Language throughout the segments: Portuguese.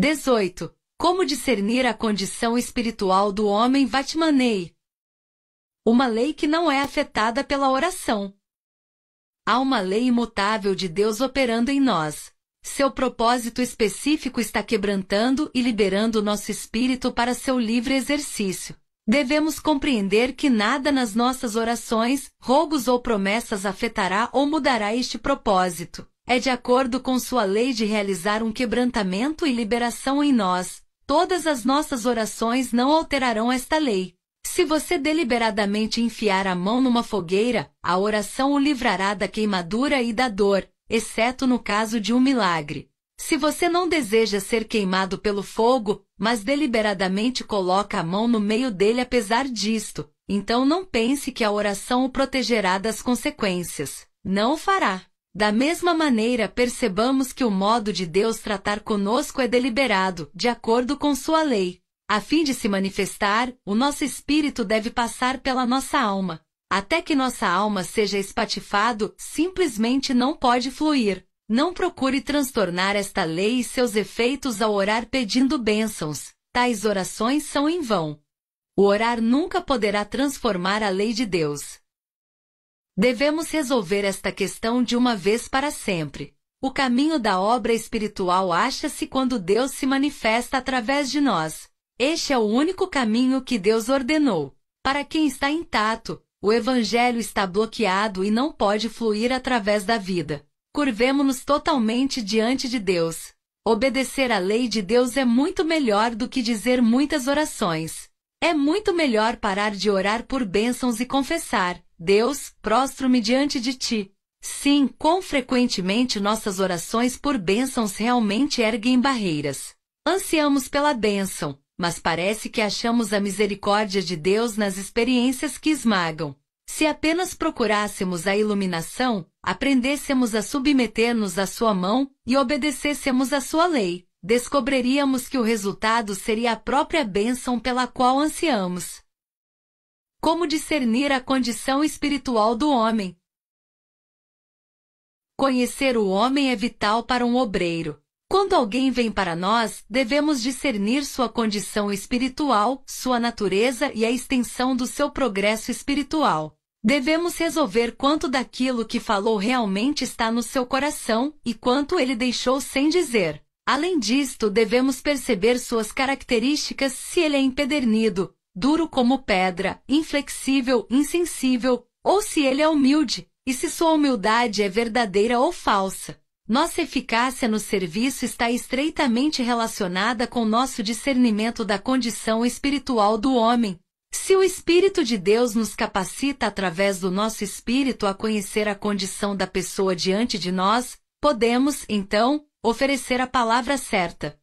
18. Como discernir a condição espiritual do homem Vatmanei? Uma lei que não é afetada pela oração. Há uma lei imutável de Deus operando em nós. Seu propósito específico está quebrantando e liberando nosso espírito para seu livre exercício. Devemos compreender que nada nas nossas orações, rogos ou promessas afetará ou mudará este propósito é de acordo com sua lei de realizar um quebrantamento e liberação em nós. Todas as nossas orações não alterarão esta lei. Se você deliberadamente enfiar a mão numa fogueira, a oração o livrará da queimadura e da dor, exceto no caso de um milagre. Se você não deseja ser queimado pelo fogo, mas deliberadamente coloca a mão no meio dele apesar disto, então não pense que a oração o protegerá das consequências. Não o fará. Da mesma maneira, percebamos que o modo de Deus tratar conosco é deliberado, de acordo com sua lei. A fim de se manifestar, o nosso espírito deve passar pela nossa alma. Até que nossa alma seja espatifado, simplesmente não pode fluir. Não procure transtornar esta lei e seus efeitos ao orar pedindo bênçãos. Tais orações são em vão. O orar nunca poderá transformar a lei de Deus. Devemos resolver esta questão de uma vez para sempre. O caminho da obra espiritual acha-se quando Deus se manifesta através de nós. Este é o único caminho que Deus ordenou. Para quem está intacto, o Evangelho está bloqueado e não pode fluir através da vida. Curvemo-nos totalmente diante de Deus. Obedecer à lei de Deus é muito melhor do que dizer muitas orações. É muito melhor parar de orar por bênçãos e confessar. Deus, prostro-me diante de ti. Sim, quão frequentemente nossas orações por bênçãos realmente erguem barreiras. Ansiamos pela bênção, mas parece que achamos a misericórdia de Deus nas experiências que esmagam. Se apenas procurássemos a iluminação, aprendêssemos a submeter-nos à sua mão e obedecêssemos à sua lei, descobriríamos que o resultado seria a própria bênção pela qual ansiamos. Como discernir a condição espiritual do homem? Conhecer o homem é vital para um obreiro. Quando alguém vem para nós, devemos discernir sua condição espiritual, sua natureza e a extensão do seu progresso espiritual. Devemos resolver quanto daquilo que falou realmente está no seu coração e quanto ele deixou sem dizer. Além disto, devemos perceber suas características se ele é empedernido, duro como pedra, inflexível, insensível, ou se ele é humilde, e se sua humildade é verdadeira ou falsa. Nossa eficácia no serviço está estreitamente relacionada com nosso discernimento da condição espiritual do homem. Se o Espírito de Deus nos capacita através do nosso espírito a conhecer a condição da pessoa diante de nós, podemos, então, oferecer a palavra certa.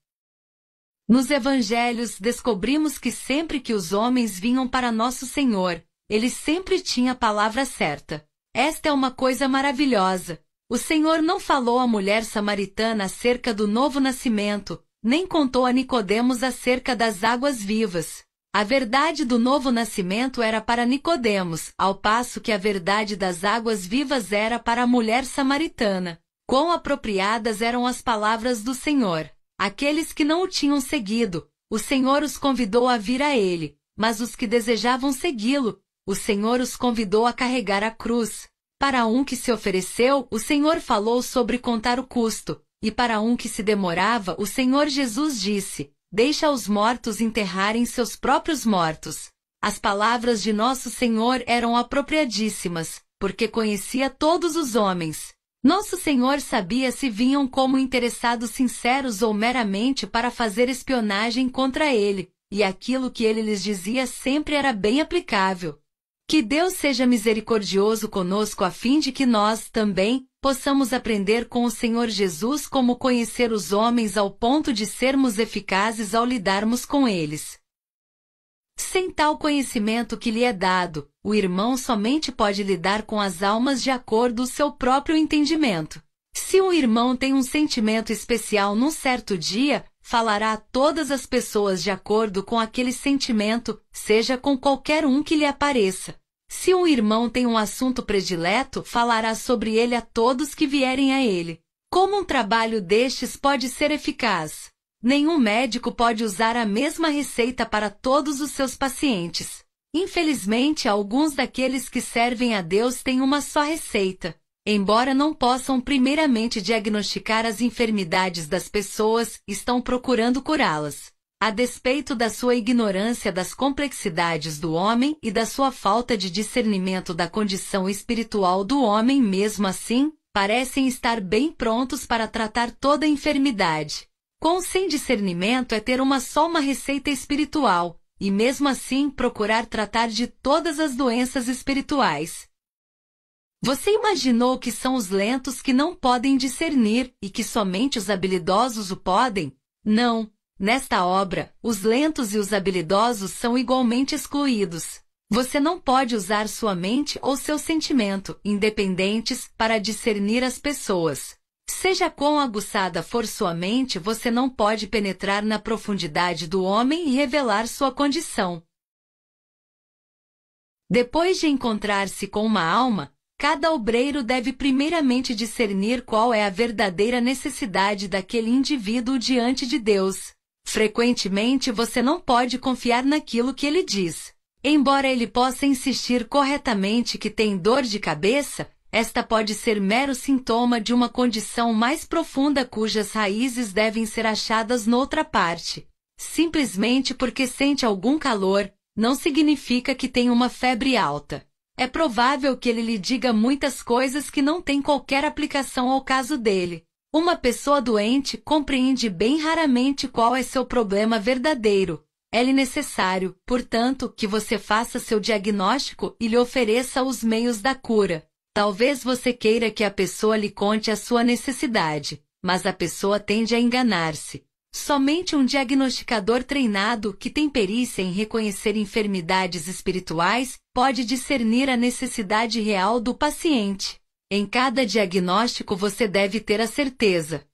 Nos evangelhos, descobrimos que sempre que os homens vinham para Nosso Senhor, ele sempre tinha a palavra certa. Esta é uma coisa maravilhosa. O Senhor não falou à mulher samaritana acerca do novo nascimento, nem contou a Nicodemos acerca das águas vivas. A verdade do novo nascimento era para Nicodemos, ao passo que a verdade das águas vivas era para a mulher samaritana. Quão apropriadas eram as palavras do Senhor. Aqueles que não o tinham seguido, o Senhor os convidou a vir a ele, mas os que desejavam segui-lo, o Senhor os convidou a carregar a cruz. Para um que se ofereceu, o Senhor falou sobre contar o custo, e para um que se demorava, o Senhor Jesus disse: Deixa os mortos enterrarem seus próprios mortos. As palavras de nosso Senhor eram apropriadíssimas, porque conhecia todos os homens. Nosso Senhor sabia se vinham como interessados sinceros ou meramente para fazer espionagem contra ele, e aquilo que ele lhes dizia sempre era bem aplicável. Que Deus seja misericordioso conosco a fim de que nós, também, possamos aprender com o Senhor Jesus como conhecer os homens ao ponto de sermos eficazes ao lidarmos com eles. Sem tal conhecimento que lhe é dado, o irmão somente pode lidar com as almas de acordo com seu próprio entendimento. Se um irmão tem um sentimento especial num certo dia, falará a todas as pessoas de acordo com aquele sentimento, seja com qualquer um que lhe apareça. Se um irmão tem um assunto predileto, falará sobre ele a todos que vierem a ele. Como um trabalho destes pode ser eficaz? Nenhum médico pode usar a mesma receita para todos os seus pacientes. Infelizmente, alguns daqueles que servem a Deus têm uma só receita. Embora não possam primeiramente diagnosticar as enfermidades das pessoas, estão procurando curá-las. A despeito da sua ignorância das complexidades do homem e da sua falta de discernimento da condição espiritual do homem, mesmo assim, parecem estar bem prontos para tratar toda enfermidade. Com sem discernimento é ter uma só uma receita espiritual e mesmo assim procurar tratar de todas as doenças espirituais. Você imaginou que são os lentos que não podem discernir e que somente os habilidosos o podem? Não. Nesta obra, os lentos e os habilidosos são igualmente excluídos. Você não pode usar sua mente ou seu sentimento, independentes, para discernir as pessoas. Seja quão aguçada for sua mente, você não pode penetrar na profundidade do homem e revelar sua condição. Depois de encontrar-se com uma alma, cada obreiro deve primeiramente discernir qual é a verdadeira necessidade daquele indivíduo diante de Deus. Frequentemente você não pode confiar naquilo que ele diz. Embora ele possa insistir corretamente que tem dor de cabeça, esta pode ser mero sintoma de uma condição mais profunda cujas raízes devem ser achadas noutra parte. Simplesmente porque sente algum calor, não significa que tem uma febre alta. É provável que ele lhe diga muitas coisas que não têm qualquer aplicação ao caso dele. Uma pessoa doente compreende bem raramente qual é seu problema verdadeiro. É-lhe necessário, portanto, que você faça seu diagnóstico e lhe ofereça os meios da cura. Talvez você queira que a pessoa lhe conte a sua necessidade, mas a pessoa tende a enganar-se. Somente um diagnosticador treinado que tem perícia em reconhecer enfermidades espirituais pode discernir a necessidade real do paciente. Em cada diagnóstico você deve ter a certeza.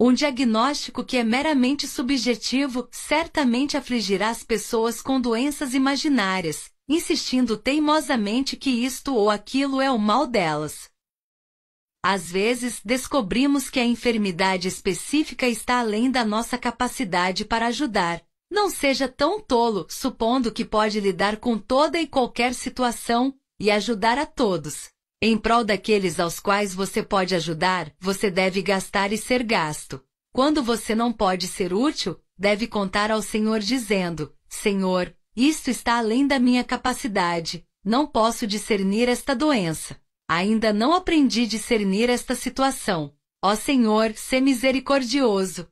Um diagnóstico que é meramente subjetivo certamente afligirá as pessoas com doenças imaginárias, insistindo teimosamente que isto ou aquilo é o mal delas. Às vezes, descobrimos que a enfermidade específica está além da nossa capacidade para ajudar. Não seja tão tolo, supondo que pode lidar com toda e qualquer situação e ajudar a todos. Em prol daqueles aos quais você pode ajudar, você deve gastar e ser gasto. Quando você não pode ser útil, deve contar ao Senhor dizendo: Senhor, isto está além da minha capacidade. Não posso discernir esta doença. Ainda não aprendi a discernir esta situação. Ó Senhor, sê misericordioso.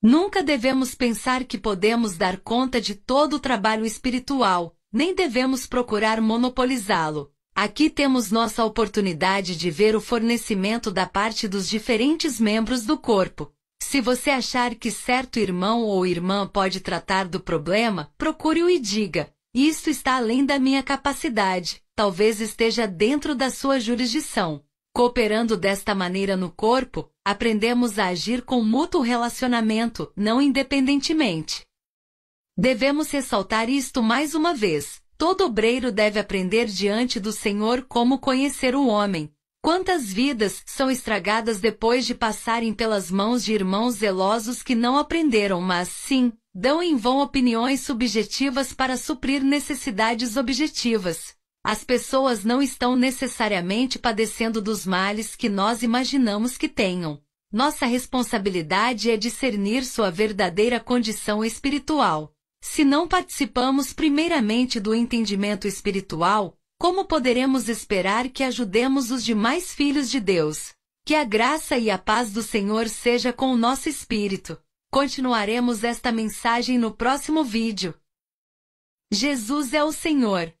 Nunca devemos pensar que podemos dar conta de todo o trabalho espiritual, nem devemos procurar monopolizá-lo. Aqui temos nossa oportunidade de ver o fornecimento da parte dos diferentes membros do corpo, se você achar que certo irmão ou irmã pode tratar do problema, procure-o e diga: Isso está além da minha capacidade, talvez esteja dentro da sua jurisdição. Cooperando desta maneira no corpo, aprendemos a agir com mútuo relacionamento, não independentemente. Devemos ressaltar isto mais uma vez. Todo obreiro deve aprender diante do Senhor como conhecer o homem, Quantas vidas são estragadas depois de passarem pelas mãos de irmãos zelosos que não aprenderam, mas sim, dão em vão opiniões subjetivas para suprir necessidades objetivas. As pessoas não estão necessariamente padecendo dos males que nós imaginamos que tenham. Nossa responsabilidade é discernir sua verdadeira condição espiritual. Se não participamos primeiramente do entendimento espiritual, como poderemos esperar que ajudemos os demais filhos de Deus? Que a graça e a paz do Senhor seja com o nosso espírito. Continuaremos esta mensagem no próximo vídeo. Jesus é o Senhor.